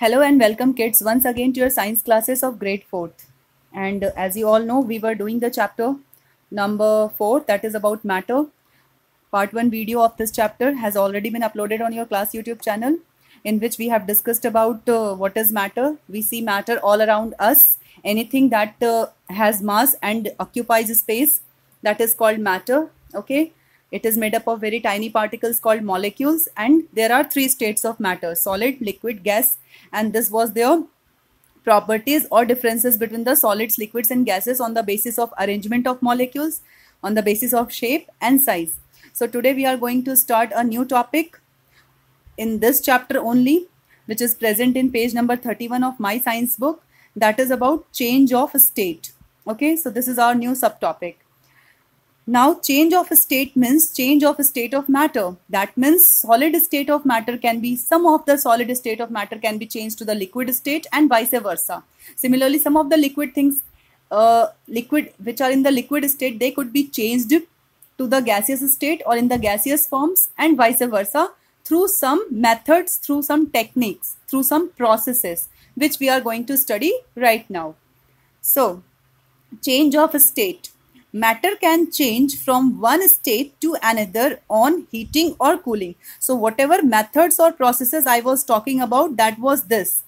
Hello and welcome kids once again to your science classes of grade 4th. And as you all know, we were doing the chapter number 4 that is about matter. Part 1 video of this chapter has already been uploaded on your class YouTube channel in which we have discussed about uh, what is matter. We see matter all around us. Anything that uh, has mass and occupies space that is called matter. Okay. It is made up of very tiny particles called molecules and there are three states of matter solid, liquid, gas and this was their properties or differences between the solids, liquids and gases on the basis of arrangement of molecules, on the basis of shape and size. So today we are going to start a new topic in this chapter only which is present in page number 31 of my science book that is about change of state. Okay, so this is our new subtopic. Now change of a state means change of a state of matter. That means solid state of matter can be, some of the solid state of matter can be changed to the liquid state and vice versa. Similarly, some of the liquid things, uh, liquid which are in the liquid state, they could be changed to the gaseous state or in the gaseous forms and vice versa through some methods, through some techniques, through some processes which we are going to study right now. So change of state matter can change from one state to another on heating or cooling. So whatever methods or processes I was talking about that was this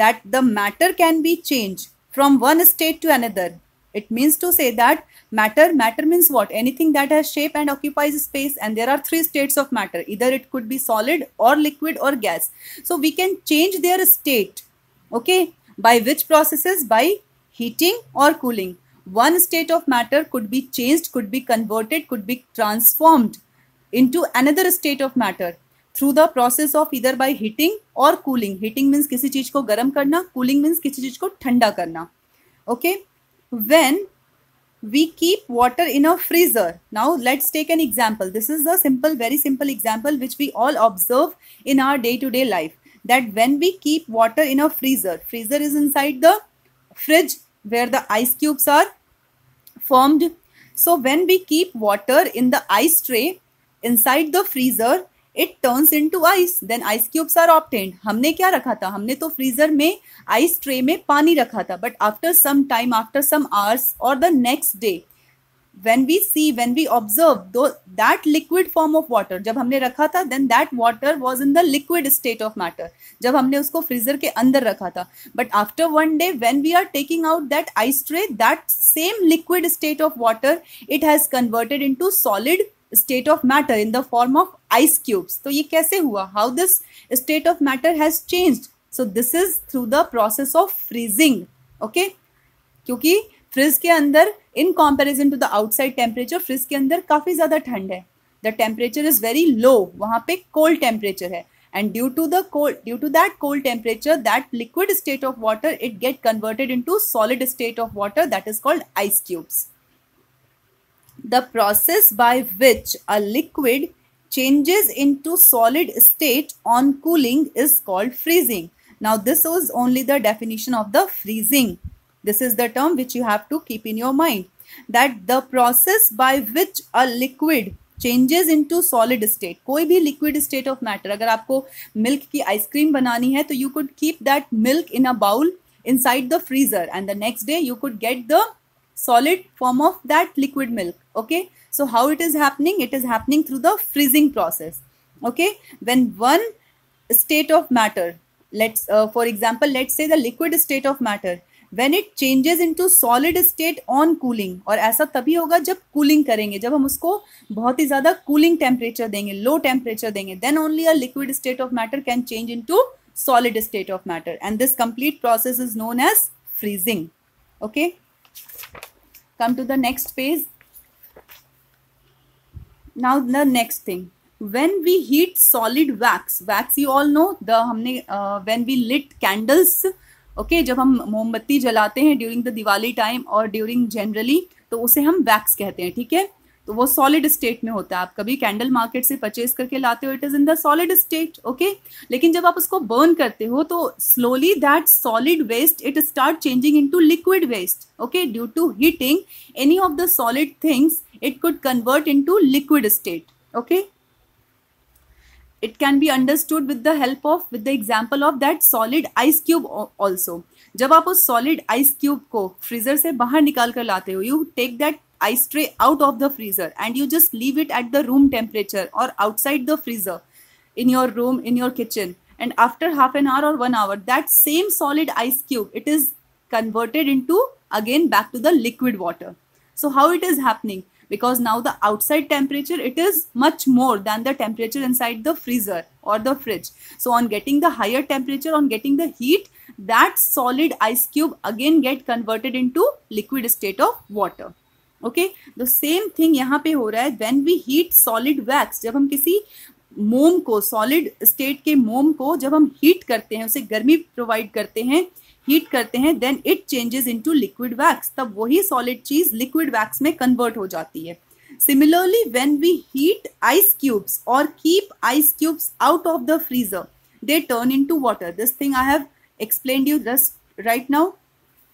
that the matter can be changed from one state to another. It means to say that matter, matter means what? Anything that has shape and occupies space and there are three states of matter. Either it could be solid or liquid or gas. So we can change their state, okay? By which processes? By heating or cooling one state of matter could be changed, could be converted, could be transformed into another state of matter through the process of either by heating or cooling. Heating means kisi चीज ko garam karna, cooling means kisi चीज ko thanda karna. Okay? When we keep water in a freezer now let's take an example this is a simple very simple example which we all observe in our day to day life that when we keep water in a freezer freezer is inside the fridge where the ice cubes are formed. So when we keep water in the ice tray inside the freezer, it turns into ice then ice cubes are obtained हमने क्या रखा था हमने तो freezer में ice tray में पानी रखा था but after some time after some hours और the next day when we see when we observe though, that liquid form of water जब हमने रखा था then that water was in the liquid state of matter जब हमने उसको freezer के अंदर रखा था but after one day when we are taking out that ice tray that same liquid state of water it has converted into solid state of matter in the form of ice cubes तो ये कैसे हुआ how this state of matter has changed so this is through the process of freezing okay क्योंकि fridge के अंदर in comparison to the outside temperature fridge के अंदर काफी ज्यादा ठंड है the temperature is very low वहां पे कोल्ड टेम्परेचर है and due to the cold due to that cold temperature that liquid state of water it get converted into solid state of water that is called ice cubes the process by which a liquid changes into solid state on cooling is called freezing now this was only the definition of the freezing This is the term which you have to keep in your mind that the process by which a liquid changes into solid state. koi कोई भी state of matter matter अगर आपको milk की cream बनानी है तो you could keep that milk in a bowl inside the freezer, and the next day you could get the solid form of that liquid milk okay so how it is happening it is happening through the freezing process okay when one state of matter let's uh, for example let's say the liquid state of matter when it changes into solid state on cooling और ऐसा तभी होगा जब cooling करेंगे जब हम उसको बहुत ही ज्यादा कूलिंग टेम्परेचर देंगे लो टेम्परेचर देंगे then only a liquid state of matter can change into solid state of matter and this complete process is known as freezing okay come to the next phase now the next thing when we heat solid wax wax you all know the हमने uh, when we lit candles okay okay, जब हम मोमबत्ती जलाते हैं during the Diwali time और during generally तो उसे हम वैक्स कहते हैं ठीक है थीके? तो वो सॉलिड स्टेट में होता है आप कभी कैंडल मार्केट से परचेज करके लाते हो it is in the solid state okay लेकिन जब आप उसको बर्न करते हो तो slowly that solid waste it start changing into liquid waste okay due to heating any of the solid things it could convert into liquid state okay it can be understood with the help of with the example of that solid ice cube also जब solid ice cube को freezer से बाहर you take that ice tray out of the freezer and you just leave it at the room temperature or outside the freezer in your room in your kitchen and after half an hour or one hour that same solid ice cube it is converted into again back to the liquid water so how it is happening because now the outside temperature it is much more than the temperature inside the freezer or the fridge so on getting the higher temperature on getting the heat that solid ice cube again get converted into liquid state of water okay the same thing yahan pe ho raha hai when we heat solid wax jab hum kisi मोम को solid state के मोम को जब हम heat करते हैं उसे गर्मी प्रोवाइड करते हैं हीट करते हैं then it changes into liquid wax तब वही सॉलिड चीज लिक्विड वैक्स में कन्वर्ट हो जाती है similarly when we heat ice cubes और keep ice cubes out of the freezer they turn into water this thing I have explain you just right now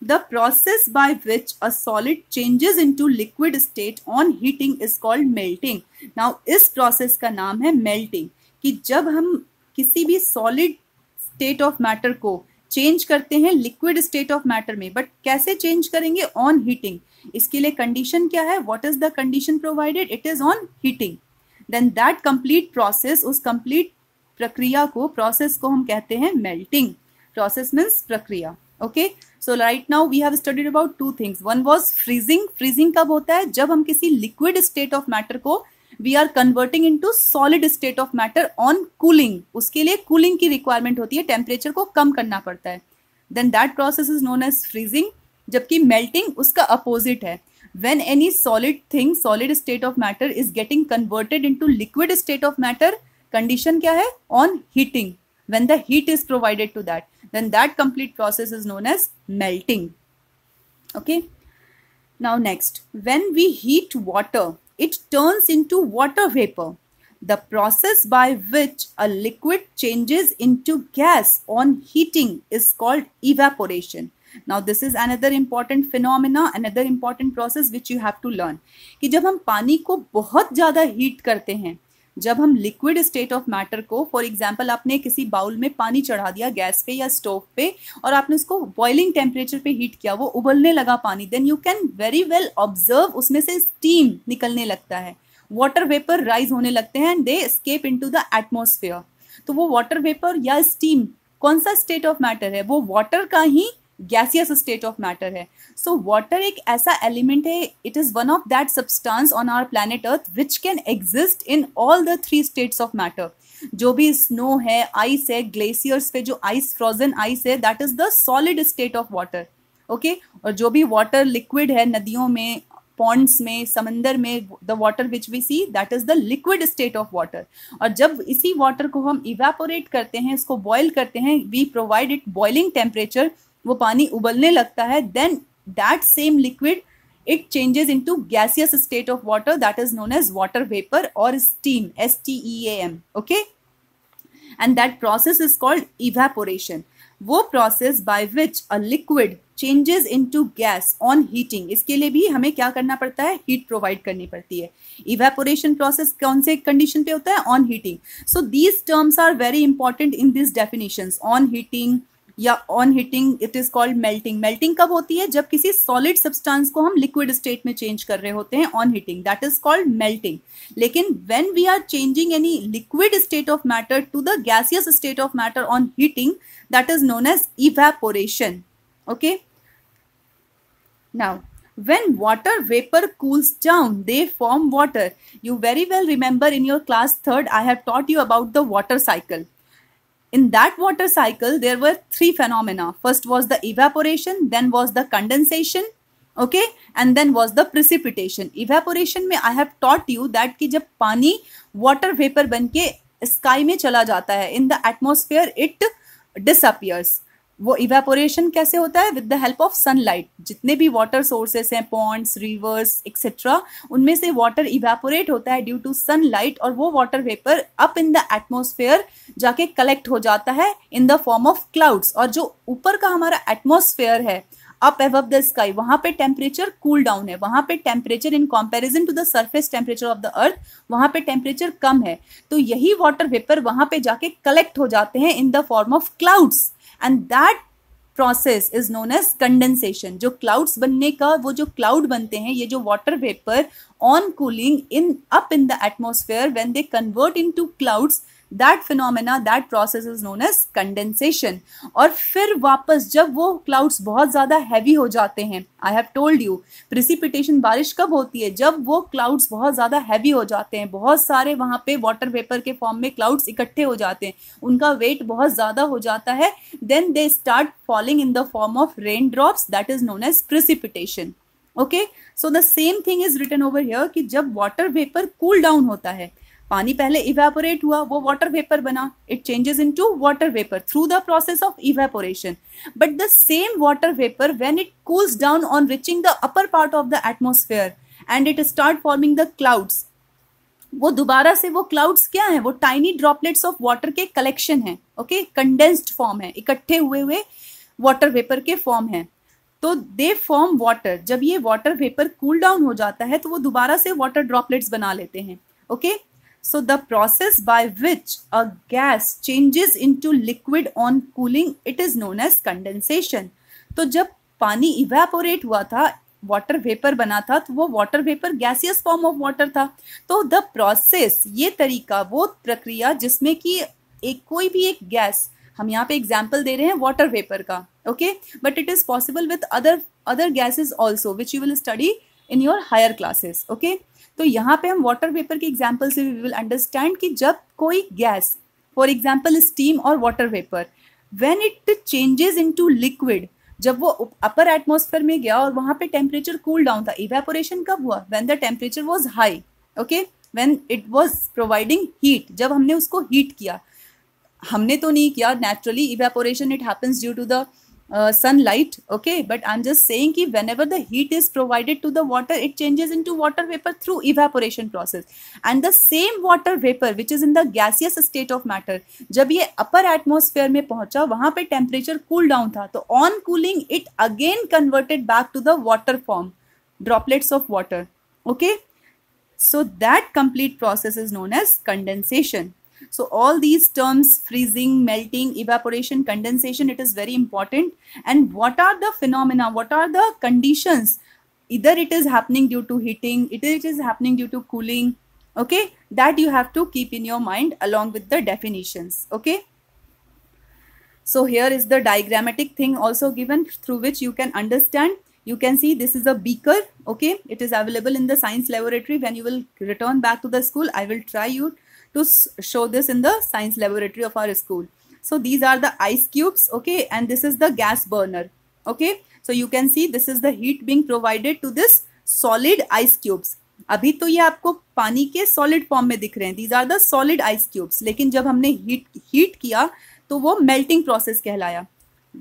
the process by which a solid changes into liquid state on heating is called melting now इस process का नाम है melting कि जब हम किसी भी solid state of matter को चेंज करते हैं लिक्विड स्टेट ऑफ मैटर में बट कैसे चेंज करेंगे ऑन हीटिंग इसके लिए कंडीशन क्या है what is the condition provided it is on heating then that complete process उस कंप्लीट प्रक्रिया को प्रोसेस को हम कहते हैं मेल्टिंग प्रोसेस मीन्स प्रक्रिया okay so right now we have studied about two things one was freezing freezing कब होता है जब हम किसी लिक्विड स्टेट ऑफ मैटर को we are converting into solid state of matter on cooling उसके लिए कूलिंग की रिक्वायरमेंट होती है टेम्परेचर को कम करना पड़ता है then that process is known as freezing जबकि मेल्टिंग उसका अपोजिट है when any solid thing solid state of matter is getting converted into liquid state of matter condition क्या है on heating when the heat is provided to that then that complete process is known as melting okay now next when we heat water it turns into water vapor, the process by which a liquid changes into gas on heating is called evaporation. Now, this is another important phenomena, another important process which you have to learn. कि जब हम पानी को बहुत ज़्यादा जब हम liquid state of matter को फॉर एग्जाम्पल आपने किसी बाउल में पानी चढ़ा दिया गैस पे या स्टोव पे और आपने उसको बॉइलिंग टेम्परेचर पे हीट किया वो उबलने लगा पानी then you can very well observe उसमें से स्टीम निकलने लगता है वाटर वेपर राइज होने लगते हैं and they escape into the atmosphere तो वो वाटर वेपर या स्टीम कौन सा स्टेट ऑफ मैटर है वो वाटर का ही गैसियस स्टेट ऑफ मैटर है सो वाटर एक ऐसा एलिमेंट है it is one of that substance on our planet earth which can exist in all the three states of matter जो भी स्नो है आइस है ग्लेशियर्स पे जो आइस फ्रोजन आइस है that is the solid state of water okay और जो भी वाटर लिक्विड है नदियों में पॉन्ड्स में समंदर में the water which we see that is the liquid state of water और जब इसी वाटर को हम इवेपोरेट करते हैं इसको बॉयल करते हैं we provide it boiling temperature वो पानी उबलने लगता है then that same liquid it changes into gaseous state of that that is known as vapor vapour और steam S T a M okay and that process is called evaporation वो process by which a liquid changes into gas on heating इसके लिए भी हमें क्या करना पड़ता है हीट प्रोवाइड करनी पड़ती है इवेपोरेशन प्रोसेस कौन से कंडीशन पे होता है on heating so these terms are very important in this definition on heating या on heating it is called melting melting कब होती है जब किसी सॉलिड सब्सटेंस को हम लिक्विड स्टेट में चेंज कर रहे होते हैं on heating that is called melting लेकिन when we are changing any liquid state of matter to the gaseous state of matter on heating that is known as evaporation okay now when water vapor cools down they form water you very well remember in your class 3rd i have taught you about the water cycle In that water cycle, there were three phenomena. First was the evaporation, then was the condensation, okay, and then was the precipitation. Evaporation में I have taught you that कि जब पानी water vapor बन के sky में चला जाता है, in the atmosphere it disappears. वो इवेपोरेशन कैसे होता है with the help of sunlight जितने भी वाटर सोर्सेस हैं पॉन्ड्स रिवर्स एक्सेट्रा उनमें से वाटर इवेपोरेट होता है ड्यू टू सनलाइट और वो water vapour up in the atmosphere जाके कलेक्ट हो जाता है in the form of clouds और जो ऊपर का हमारा एटमोसफेयर है अप एव द स्काई वहां पे टेम्परेचर कूल डाउन है वहां पे temperature in comparison to the surface temperature of the earth वहां पे टेम्परेचर कम है तो यही वाटर वेपर वहां पे जाके कलेक्ट हो जाते हैं in the form of clouds and that process is known as condensation जो क्लाउड्स बनने का वो जो क्लाउड बनते हैं ये जो water vapour on cooling in up in the atmosphere when they convert into clouds that phenomena that process is known as condensation और फिर वापस जब वो क्लाउड्स बहुत ज़्यादा हैवी हो जाते हैं I have told you precipitation बारिश कब होती है जब वो क्लाउड्स बहुत ज़्यादा हैवी हो जाते हैं बहुत सारे वहां पे वाटर वेपर के फॉर्म में क्लाउड्स इकट्ठे हो जाते हैं उनका वेट बहुत ज़्यादा हो जाता है then they start falling in the form of rain drops that is known as precipitation okay so the same thing is written over here कि जब वाटर वेपर कूल डाउन होता है पानी पहले इवेपोरेट हुआ वो वाटर वेपर बना it changes into water vapour through the process of evaporation but the same water vapour when it cools down on reaching the upper part of the atmosphere and it start forming the clouds वो दोबारा से वो clouds क्या है वो tiny droplets of water के collection है okay condensed form है इकट्ठे हुए हुए वाटर वेपर के फॉर्म है तो दे फॉर्म वाटर जब ये वाटर वेपर कूल डाउन हो जाता है तो वो दोबारा से वाटर ड्रॉपलेट्स बना लेते हैं okay okay? So the process by which a gas changes into liquid on cooling, it is known as condensation. तो जब पानी इवेपोरेट हुआ था वाटर वेपर बना था तो वो water vapour gaseous form of water था तो द प्रोसेस ये तरीका वो प्रक्रिया जिसमें कि एक कोई भी एक गैस हम यहाँ पे एग्जाम्पल दे रहे हैं वाटर वेपर का okay but it is possible with other other gases also which you will study in your higher classes okay तो यहाँ पे हम वाटर वेपर के एग्जाम्पल से वी विल अंडरस्टैंड कि जब कोई गैस फॉर एग्जाम्पल स्टीम और water vapour when it changes into liquid जब वो अपर एटमोसफेयर में गया और वहाँ पे टेम्परेचर कूल डाउन था इवेपोरेशन कब हुआ when the temperature was high okay when it was providing heat जब हमने उसको हीट किया हमने तो नहीं किया naturally evaporation it happens due to the sunlight okay but I am just saying कि whenever the heat is provided to the water it changes into water vapour through evaporation process and the same water vapour which is in the gaseous state of matter जब ये अपर atmosphere में पहुंचा वहां पर temperature cool down था तो on cooling it again converted back to the water form droplets of water okay so that complete process is known as condensation So all these terms, freezing, melting, evaporation, condensation, it is very important. And what are the phenomena? What are the conditions? Either it is happening due to heating, either it is happening due to cooling. Okay, that you have to keep in your mind along with the definitions. Okay. So here is the diagrammatic thing also given through which you can understand. You can see this is a beaker. Okay. It is available in the science laboratory. When you will return back to the school, I will try you to show this in the science laboratory of our school. So these are the ice cubes, okay, and this is the gas burner, okay. So you can see this is the heat being provided to this solid ice cubes. अभी तो ये आपको पानी के solid form में दिख रहे हैं these are the solid ice cubes लेकिन जब हमने हीट हीट किया तो वो मेल्टिंग प्रोसेस कहलाया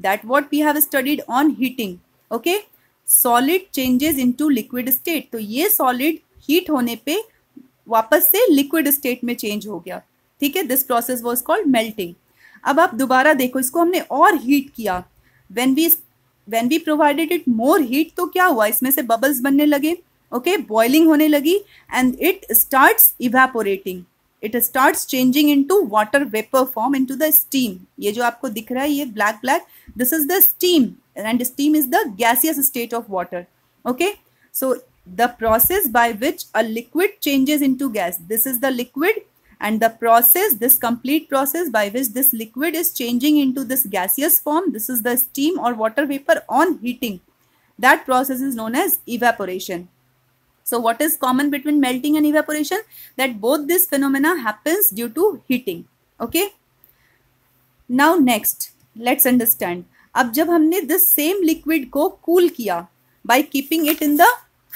that what we have studied on heating okay solid changes into liquid state तो ये सॉलिड हीट होने पे वापस से लिक्विड स्टेट में चेंज हो गया ठीक है this process was called melting अब आप दोबारा देखो इसको हमने और हीट किया when we when we provided it more heat तो क्या हुआ इसमें से बबल्स बनने लगे ओके okay? बॉइलिंग होने लगी and it starts evaporating it starts changing into water vapour form into the steam ये जो आपको दिख रहा है ये black black this is the steam and steam is the gaseous state of water okay so the process by which a liquid changes into gas this is the liquid and the process this complete process by which this liquid is changing into this gaseous form this is the steam or water vapor on heating that process is known as evaporation so what is common between melting and evaporation that both these phenomena happens due to heating okay now next let's understand अब जब हमने this same liquid को cool किया by keeping it in the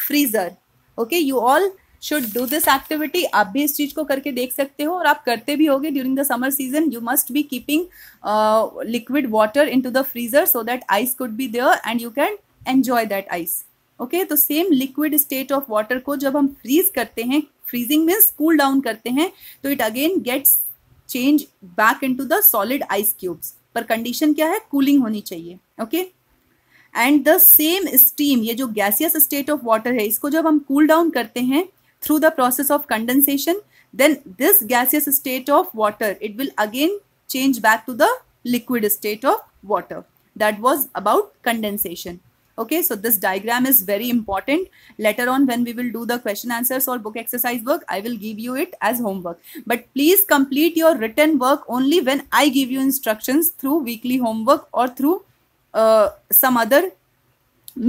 freezer okay you all should do this activity आप भी इस चीज को करके देख सकते हो और आप करते भी होगे during the summer season you must be keeping liquid water into the freezer so that ice could be there and you can enjoy that ice okay तो same liquid state of water को जब हम freeze करते हैं freezing में cool down करते हैं तो it again gets change back into the solid ice cubes पर कंडीशन क्या है कूलिंग होनी चाहिए okay okay? And the same steam ये जो गैसियस स्टेट ऑफ वाटर है इसको जब हम कूल डाउन करते हैं through the process of condensation then this gaseous state of water it will again change back to the liquid state of water that was about condensation okay so this diagram is very important later on when we will do the question answer और book exercise work I will give you it as homework but please complete your written work only when I give you instruction through weekly homework और through uh, some other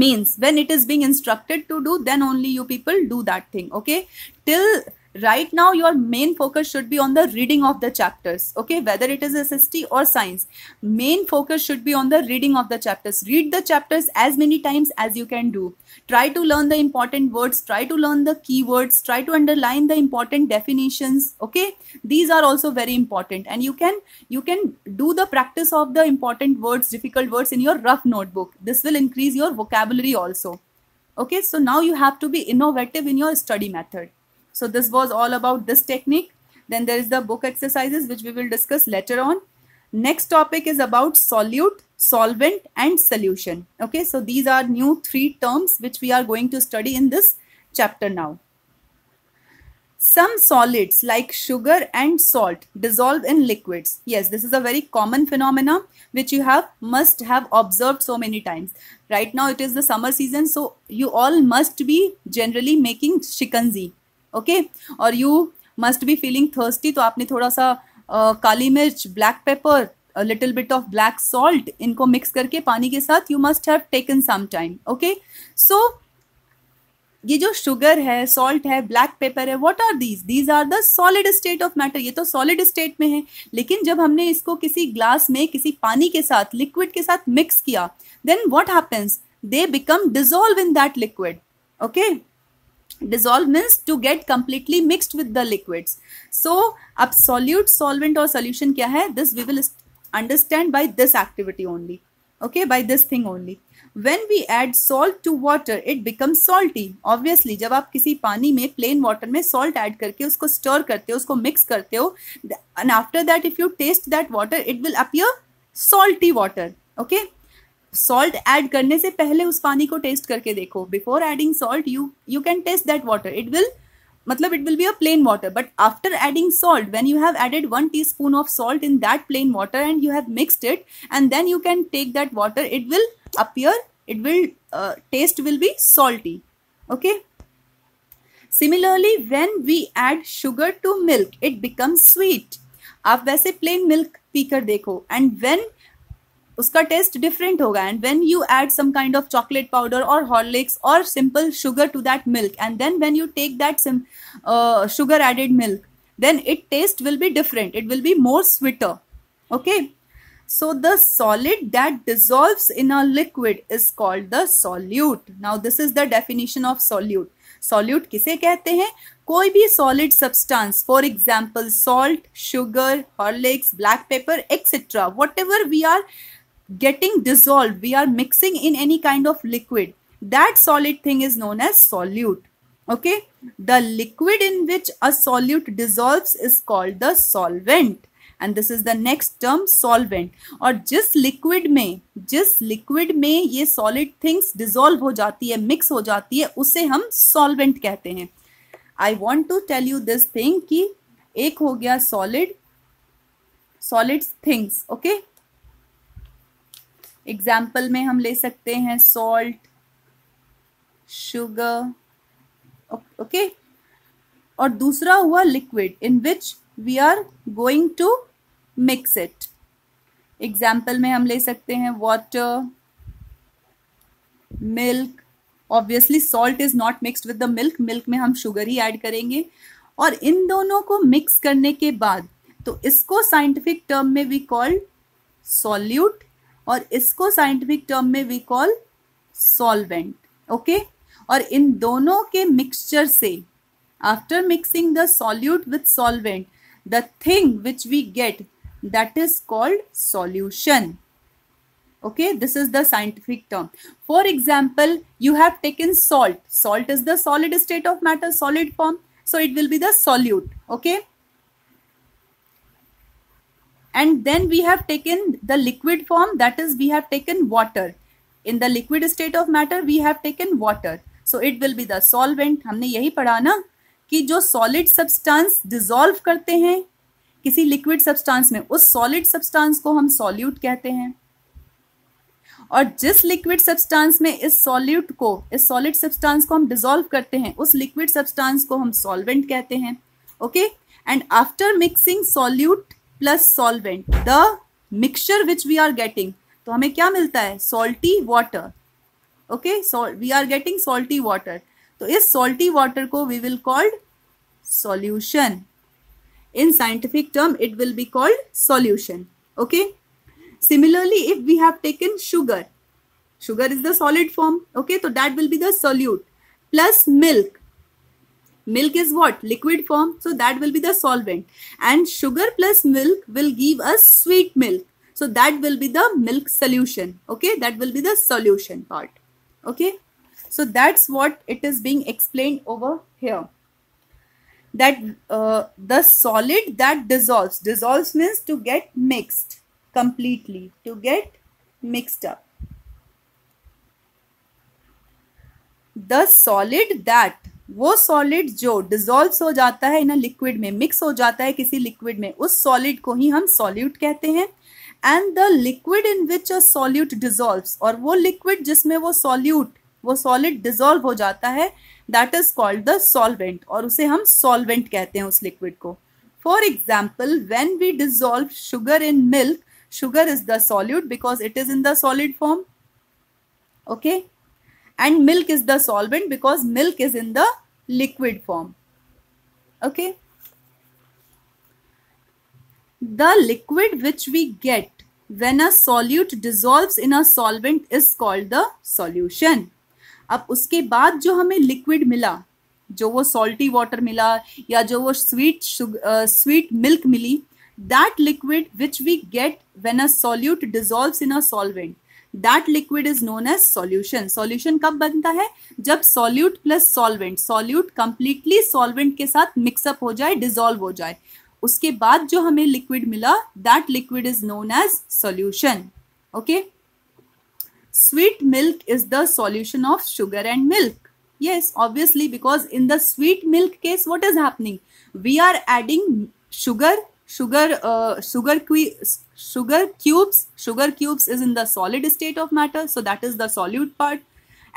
means when it is being instructed to do then only you people do that thing okay till right now your main focus should be on the reading of the chapters okay whether it is sst or science main focus should be on the reading of the chapters read the chapters as many times as you can do try to learn the important words try to learn the keywords try to underline the important definitions okay these are also very important and you can you can do the practice of the important words difficult words in your rough notebook this will increase your vocabulary also okay so now you have to be innovative in your study method so this was all about this technique. Then there is the book exercises which we will discuss later on. Next topic is about solute, solvent and solution. Okay, so these are new three terms which we are going to study in this chapter now. Some solids like sugar and salt dissolve in liquids. Yes, this is a very common phenomenon which you have must have observed so many times. Right now it is the summer season so you all must be generally making shikanzi. Okay और you must be feeling thirsty तो आपने थोड़ा सा आ, काली मिर्च black pepper little bit of black salt इनको mix करके पानी के साथ you must have taken some time okay so ये जो शुगर है सॉल्ट है ब्लैक पेपर है what are these these are the solid state of matter ये तो सॉलिड स्टेट में है लेकिन जब हमने इसको किसी ग्लास में किसी पानी के साथ लिक्विड के साथ मिक्स किया then what happens they become dissolve in that liquid okay dissolve means to get completely mixed with the liquids so अब solute solvent और solution क्या है this we will understand by this activity only okay by this thing only when we add salt to water it becomes salty obviously जब आप किसी पानी में plain water में salt add करके उसको stir करते हो उसको mix करते हो and after that if you taste that water it will appear salty water okay salt add करने से पहले उस पानी को टेस्ट करके देखो before adding salt you you can taste that water it will मतलब it will be a plain water but after adding salt when you have added one teaspoon of salt in that plain water and you have mixed it and then you can take that water it will appear it will taste will B salty okay similarly when we add sugar to milk it become sweet आप वैसे plain milk पीकर देखो and when उसका taste different होगा and when you add some kind of chocolate powder और Horlicks और simple sugar to that milk and then when you take that sugar added milk then it taste will be different it will be more sweeter okay so the solid that dissolves in a liquid is called the solute now this is the definition of solute solute किसे कहते हैं कोई भी solid substance for example salt sugar horlicks black pepper etc whatever we are uh, getting dissolved we are mixing in any kind of liquid that solid thing is known as solute okay the liquid in which a solute dissolves is called the solvent and this is the next term solvent और jis liquid mein jis liquid mein ye solid things dissolve ho jati hai mix ho jati hai use hum solvent kehte hain i want to tell you this thing ki ek ho gaya solid solid things okay example में हम ले सकते हैं salt sugar okay और दूसरा हुआ liquid in which we are going to mix it example में हम ले सकते हैं water milk obviously salt is not mixed with the milk milk में हम शुगर ही ऐड करेंगे और इन दोनों को मिक्स करने के बाद तो इसको साइंटिफिक टर्म में वी कॉल्ड सॉल्यूट और इसको साइंटिफिक टर्म में वी कॉल सॉल्वेंट ओके और इन दोनों के मिक्सचर से after mixing the solute with solvent the thing which we get that is called solution okay this is the scientific term for example you have taken salt salt is the solid state of matter solid form so it will be the solute okay and then we have taken the liquid form that is we have taken water in the liquid state of matter we have taken water so it will be the solvent humne yahi padha na ki jo solid substance dissolve karte hain किसी liquid substance में उस solid substance को हम solute कहते हैं और जिस liquid substance में इस सॉल्यूट को इस सॉलिड सब्सटेंस को हम डिसॉल्व करते हैं उस लिक्विड सब्सटेंस को हम सॉल्वेंट कहते हैं okay and after mixing solute plus solvent the mixture which we are getting तो हमें क्या मिलता है salty water okay we are getting salty water तो इस सॉल्टी वाटर को we will called solution in scientific term it will be called solution okay similarly if we have taken sugar sugar is the solid form okay तो that will be the solute plus milk Milk is what? Liquid form. So that will be the solvent. And sugar plus milk will give us sweet milk. So that will be the milk solution. Okay. That will be the solution part. Okay. So that's what it is being explained over here. That uh, the solid that dissolves. Dissolves means to get mixed completely. To get mixed up. The solid that वो solid जो dissolve हो जाता है in liquid में mix हो जाता है किसी लिक्विड में उस सॉलिड को ही हम सॉल्यूट कहते हैं and the liquid in which a solute dissolve और वो लिक्विड जिसमें वो सॉल्यूट वो सॉलिड डिजोल्व हो जाता है that is called the solvent और उसे हम सॉल्वेंट कहते हैं उस लिक्विड को for example when we dissolve sugar in milk sugar is the solute because it is in the solid form okay and milk is the solvent because milk is in the liquid form okay the liquid which we get when a solute dissolves in a solvent is called the solution अब उसके बाद जो हमें liquid मिला जो वो salty water मिला या जो वो स्वीट स्वीट मिल्क मिली that liquid which we get when a solute dissolves in a solvent that liquid is known as solution solution कब बनता है जब solute plus solvent solute completely solvent के साथ मिक्सअप हो जाए डिजोल्व हो जाए उसके बाद जो हमें लिक्विड मिला that liquid is known as solution okay sweet milk is the solution of sugar and milk yes obviously because in the sweet milk case what is happening we are adding sugar sugar uh, sugar sugar cubes sugar cubes is in the solid state of matter so that is the solute part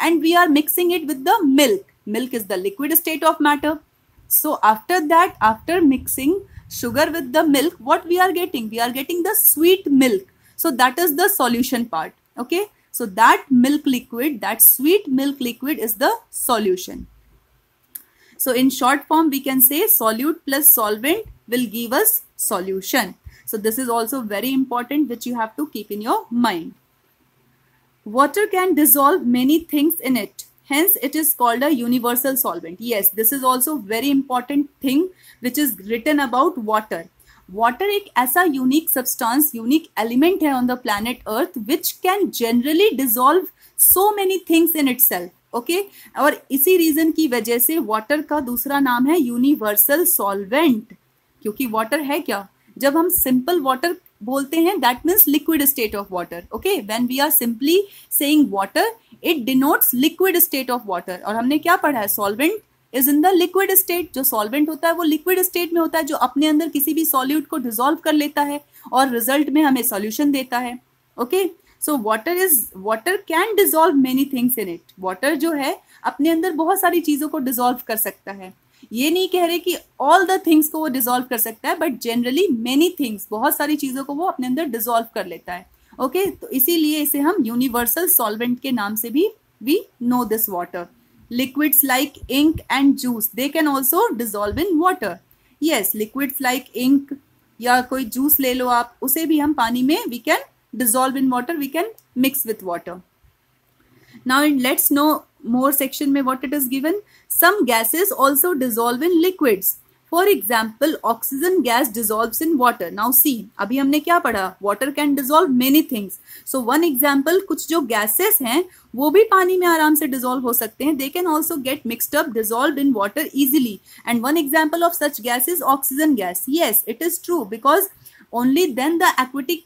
and we are mixing it with the milk milk is the liquid state of matter so after that after mixing sugar with the milk what we are getting we are getting the sweet milk so that is the solution part okay so that milk liquid that sweet milk liquid is the solution so in short form we can say solute plus solvent will give us solution. So this is also very important which you have to keep in your mind. Water can dissolve many things in it. Hence, it is called a universal solvent. Yes, this is also very important thing which is written about water. Water एक a unique substance, unique element है on the planet Earth, which can generally dissolve so many things in itself. Okay, और इसी reason की वजह से water का दूसरा नाम है यूनिवर्सल सॉल्वेंट क्योंकि वाटर है क्या जब हम सिंपल वाटर बोलते हैं that means liquid state of water okay when we are simply saying water it denotes liquid state of water और हमने क्या पढ़ा है solvent is in the liquid state जो सॉल्वेंट होता है वो लिक्विड स्टेट में होता है जो अपने अंदर किसी भी सॉल्यूट को डिजोल्व कर लेता है और रिजल्ट में हमें सॉल्यूशन देता है okay so water is water can dissolve many things in it water जो है अपने अंदर बहुत सारी चीजों को डिजोल्व कर सकता है ये नहीं कह रहे कि ऑल द थिंग्स को वो डिजोल्व कर सकता है बट जनरली मेनी थिंग्स बहुत सारी चीज़ों को वो अपने अंदर डिजोल्व कर लेता है ओके okay? तो इसीलिए इसे हम यूनिवर्सल सॉल्वेंट के नाम से भी we know this water liquids like ink and juice they can also dissolve in water yes liquids like ink या कोई जूस ले लो आप उसे भी हम पानी में we can dissolve in water we can mix with water now let's know more section में what it is given some gases also dissolve in liquids for example oxygen gas dissolve in water now see अभी हमने क्या पढ़ा water can dissolve many things so one example कुछ जो gases हैं वो भी पानी में आराम से डिजोल्व हो सकते हैं they can also get mixed up dissolve in water easily and one example of such gas is oxygen gas yes it is true because only then the aquatic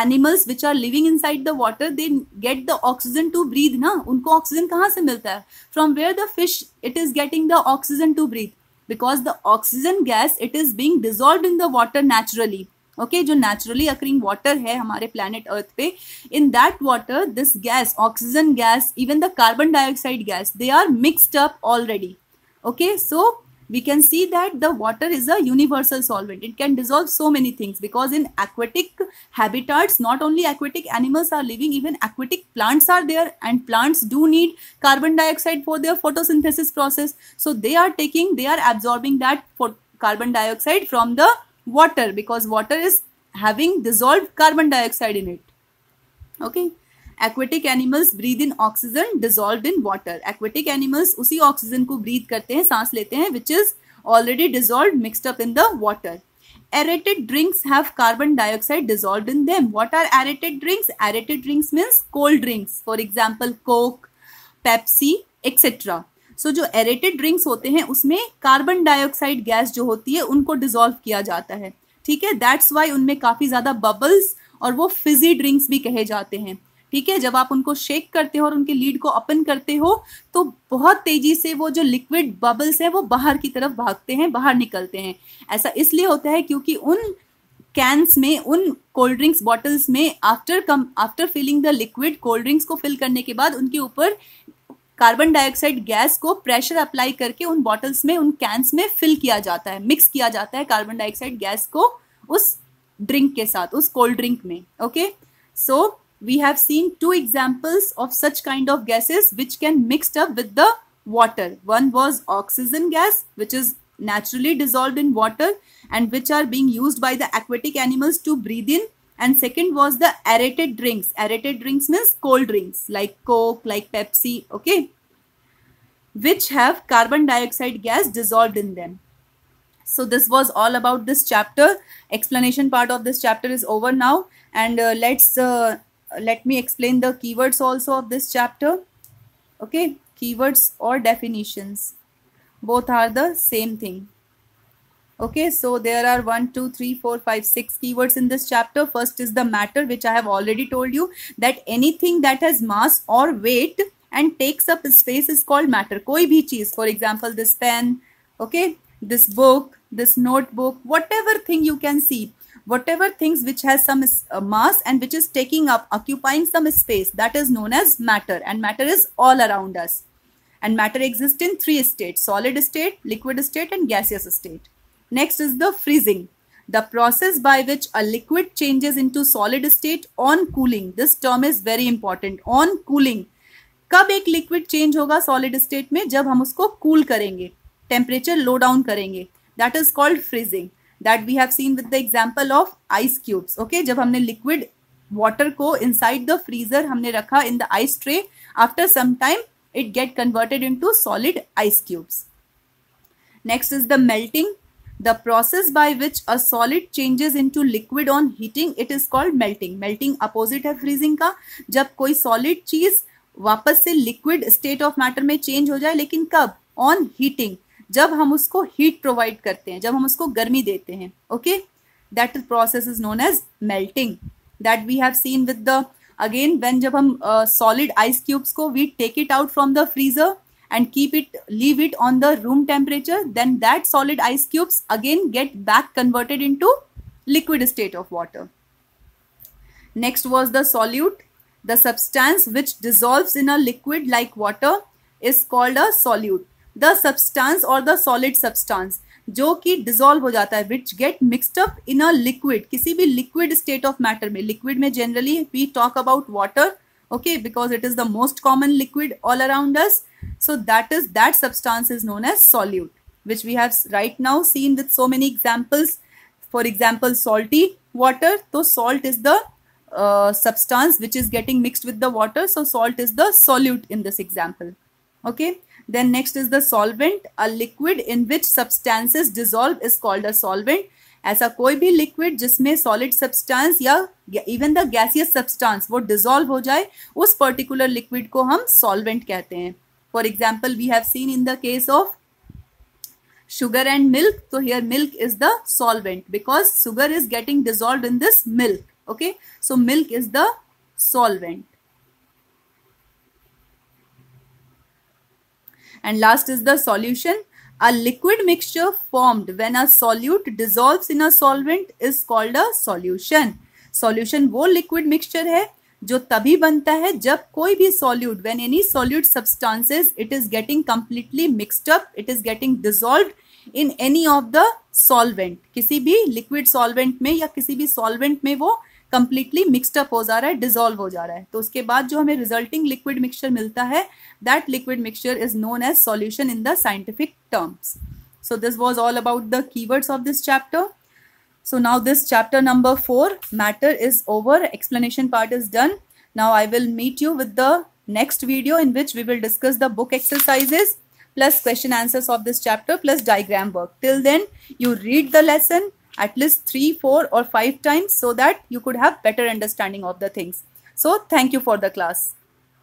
animals which are living inside the water they get the oxygen to breathe ना उनको oxygen कहाँ से मिलता है from where the fish it is getting the oxygen to breathe because the oxygen gas it is being dissolve in the water naturally okay जो naturally occurring water है हमारे planet earth पे in that water this gas oxygen gas even the carbon dioxide gas they are mixed up already okay so we can see that the water is a universal solvent. It can dissolve so many things because in aquatic habitats, not only aquatic animals are living, even aquatic plants are there and plants do need carbon dioxide for their photosynthesis process. So they are taking, they are absorbing that for carbon dioxide from the water because water is having dissolved carbon dioxide in it. Okay. Aquatic animals breathe in oxygen dissolve in water aquatic animals उसी oxygen को breathe करते हैं सांस लेते हैं which is already dissolve mixed up in the water aerated drinks have carbon dioxide dissolve in them what are aerated drinks aerated drinks means cold drinks for example Coke Pepsi etcetera so जो aerated drinks होते हैं उसमें carbon dioxide gas जो होती है उनको dissolve किया जाता है ठीक है दैट्स वाई उनमें काफ़ी ज़्यादा बबल्स और वो फिजी ड्रिंक्स भी कहे जाते हैं ठीक है जब आप उनको शेक करते हो और उनके लीड को ओपन करते हो तो बहुत तेजी से वो जो लिक्विड बबल्स है वो बाहर की तरफ भागते हैं बाहर निकलते हैं ऐसा इसलिए होता है क्योंकि उन कैंस में उन कोल्ड ड्रिंक्स बॉटल्स में after come after filling the liquid cold drinks को फिल करने के बाद उनके ऊपर कार्बन डाइऑक्साइड गैस को प्रेशर अप्लाई करके उन बॉटल्स में उन कैंस में फिल किया जाता है मिक्स किया जाता है कार्बन डाइऑक्साइड गैस को उस ड्रिंक के साथ उस कोल्ड ड्रिंक में okay so so, we have seen two examples of such kind of gases which can mixed up with the water. One was oxygen gas which is naturally dissolved in water and which are being used by the aquatic animals to breathe in and second was the aerated drinks. Aerated drinks means cold drinks like coke, like Pepsi, okay, which have carbon dioxide gas dissolved in them. So this was all about this chapter. Explanation part of this chapter is over now and uh, let's uh, let me explain the keywords also of this chapter okay keywords or definitions both are the same thing okay so there are one two three four five six keywords in this chapter first is the matter which i have already told you that anything that has mass or weight and takes up space is called matter koi bhi cheez for example this pen okay this book this notebook whatever thing you can see whatever things which has some uh, mass and which is taking up occupying some space that is known as matter and matter is all around us and matter exists in three states solid state liquid state and gaseous state next is the freezing the process by which a liquid changes into solid state on cooling this term is very important on cooling कब एक liquid change होगा solid state में जब हम उसको cool cool करेंगे temperature low down करेंगे that is called freezing that we have seen with the example of ice cubes okay जब हमने लिक्विड वॉटर को इन साइड द फ्रीजर हमने रखा in the ice tray after some time it get converted into solid ice cubes next is the melting the process by which a solid changes into liquid on heating it is called melting melting opposite है freezing का जब कोई solid चीज वापस से liquid state of matter में change हो जाए लेकिन कब ऑन हीटिंग जब हम उसको हीट प्रोवाइड करते हैं जब हम उसको गर्मी देते हैं okay that process is known as melting that we have seen with the again when जब हम सॉलिड आइस क्यूब्स को we take it out from the freezer and keep it leave it on the room temperature then that solid ice cubes again get back converted into liquid state of water next was the solute the substance which dissolve in a liquid like water is called a solute the substance और the solid substance जो कि dissolve हो जाता है which get mixed up in a liquid किसी भी liquid state of matter में liquid में generally we talk about water okay because it is the most common liquid all around us so that is that substance is known as solute which we have right now seen with so many examples for example salty water तो salt is the substance which is getting mixed with the water so salt is the solute in this example okay Then next is the solvent. A liquid in which substances dissolve is called a solvent. ऐसा कोई भी liquid जिसमें solid substance या even the gaseous substance वो dissolve हो जाए उस particular liquid को हम सॉल्वेंट कहते हैं for example, we have seen in the case of sugar and milk so here milk is the solvent because sugar is getting dissolved in this milk okay so milk is the solvent and last is the solution a liquid mixture formed when a solute dissolves in a solvent is called a solution solution वो liquid mixture है जो तभी बनता है जब कोई भी solute when any solute substances it is getting completely mixed up it is getting dissolved in any of the solvent किसी भी लिक्विड सॉल्वेंट में या किसी भी सॉल्वेंट में वो कंप्लीटली मिक्सडअप हो जा रहा है डिजोल्व हो जा रहा है तो उसके बाद जो हमें रिजल्टिंग लिक्विड मिक्सचर मिलता है that liquid mixture is known as solution in the scientific terms so this was all about the keywords of this chapter so now this chapter number four matter is over explanation part is done now I will meet you with the next video in which we will discuss the book exercises plus question answers of this chapter plus diagram work till then you read the lesson at least three, four or five times so that you could have better understanding of the things. So thank you for the class.